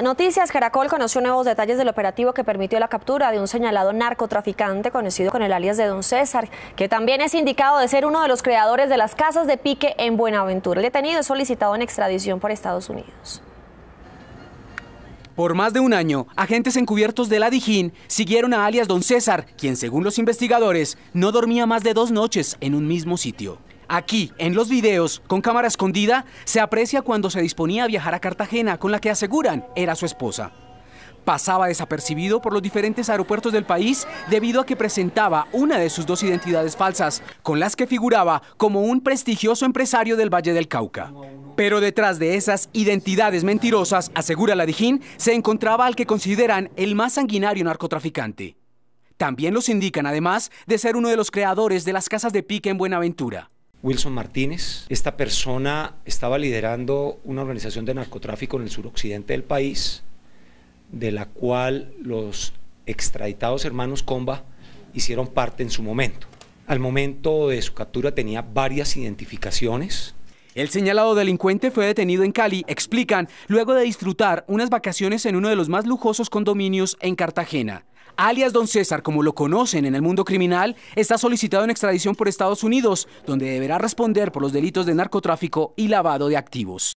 Noticias Caracol conoció nuevos detalles del operativo que permitió la captura de un señalado narcotraficante conocido con el alias de Don César, que también es indicado de ser uno de los creadores de las casas de pique en Buenaventura. El detenido es solicitado en extradición por Estados Unidos. Por más de un año, agentes encubiertos de la Dijín siguieron a alias Don César, quien según los investigadores no dormía más de dos noches en un mismo sitio. Aquí, en los videos, con cámara escondida, se aprecia cuando se disponía a viajar a Cartagena, con la que aseguran era su esposa. Pasaba desapercibido por los diferentes aeropuertos del país debido a que presentaba una de sus dos identidades falsas, con las que figuraba como un prestigioso empresario del Valle del Cauca. Pero detrás de esas identidades mentirosas, asegura la Dijín, se encontraba al que consideran el más sanguinario narcotraficante. También los indican, además, de ser uno de los creadores de las casas de pique en Buenaventura. Wilson Martínez. Esta persona estaba liderando una organización de narcotráfico en el suroccidente del país, de la cual los extraditados hermanos Comba hicieron parte en su momento. Al momento de su captura tenía varias identificaciones, el señalado delincuente fue detenido en Cali, explican, luego de disfrutar unas vacaciones en uno de los más lujosos condominios en Cartagena alias Don César, como lo conocen en el mundo criminal, está solicitado en extradición por Estados Unidos, donde deberá responder por los delitos de narcotráfico y lavado de activos.